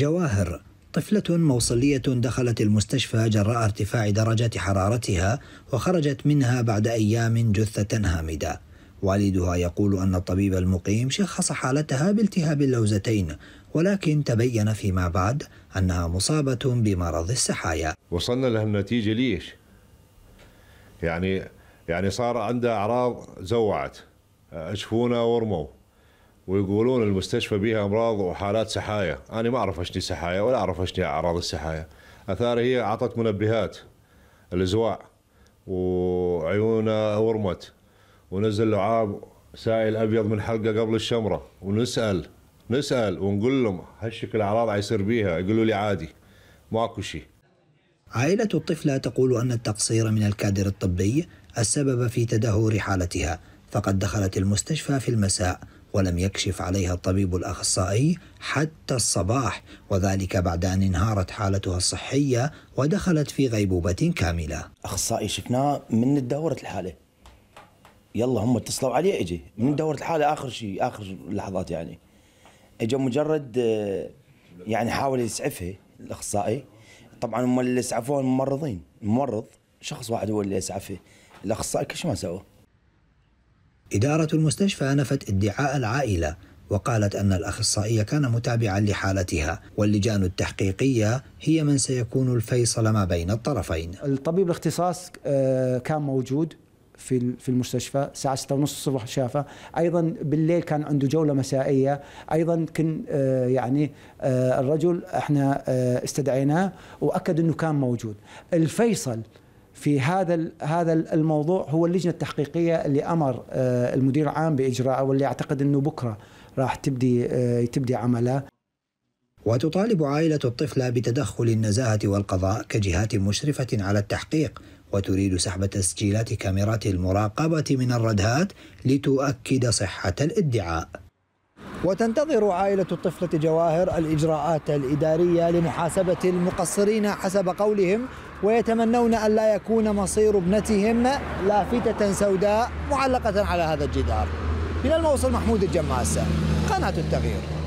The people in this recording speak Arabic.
جواهر طفلة موصلية دخلت المستشفى جراء ارتفاع درجة حرارتها وخرجت منها بعد أيام جثة هامدة. والدها يقول أن الطبيب المقيم شخص حالتها بالتهاب اللوزتين ولكن تبين فيما بعد أنها مصابة بمرض السحايا وصلنا لهالنتيجة ليش؟ يعني يعني صار عندها أعراض زوعت اشفونا ورموا ويقولون المستشفى بها امراض وحالات سحايا انا ما اعرف اشني سحايا ولا اعرف اشني اعراض السحايا اثار هي اعطت منبهات الازواع وعيونه ورمت ونزل لعاب سائل ابيض من حلقه قبل الشمره ونسال نسال ونقول لهم هالشكل اعراض عيصير بيها يقولوا لي عادي ماكو شيء عائلة الطفلة تقول أن التقصير من الكادر الطبي السبب في تدهور حالتها فقد دخلت المستشفى في المساء ولم يكشف عليها الطبيب الأخصائي حتى الصباح وذلك بعد أن انهارت حالتها الصحية ودخلت في غيبوبة كاملة أخصائي شفناه من دورة الحالة يلا هم اتصلوا عليه اجي من دورة الحالة آخر شيء آخر لحظات يعني اجى مجرد آه، يعني حاول يسعفها الأخصائي طبعا هم اللي اسعفوها الممرضين الممرض شخص واحد هو اللي يسعفه الأخصائي كل شيء ما سوى إدارة المستشفى نفت ادعاء العائلة وقالت أن الأخصائي كان متابعا لحالتها واللجان التحقيقية هي من سيكون الفيصل ما بين الطرفين الطبيب الاختصاص آه، كان موجود في في المستشفى الساعة 6:30 الصبح شافه أيضا بالليل كان عنده جولة مسائية أيضا كن آه، يعني آه، الرجل احنا استدعيناه وأكد أنه كان موجود الفيصل في هذا هذا الموضوع هو اللجنه التحقيقيه اللي امر آه، المدير العام باجراء واللي اعتقد انه بكره راح تبدي آه، تبدي عملها وتطالب عائلة الطفلة بتدخل النزاهة والقضاء كجهات مشرفة على التحقيق وتريد سحب تسجيلات كاميرات المراقبة من الردهات لتؤكد صحة الادعاء وتنتظر عائلة الطفلة جواهر الإجراءات الإدارية لمحاسبة المقصرين حسب قولهم ويتمنون أن لا يكون مصير ابنتهم لافتة سوداء معلقة على هذا الجدار من الموصل محمود الجماسة قناة التغيير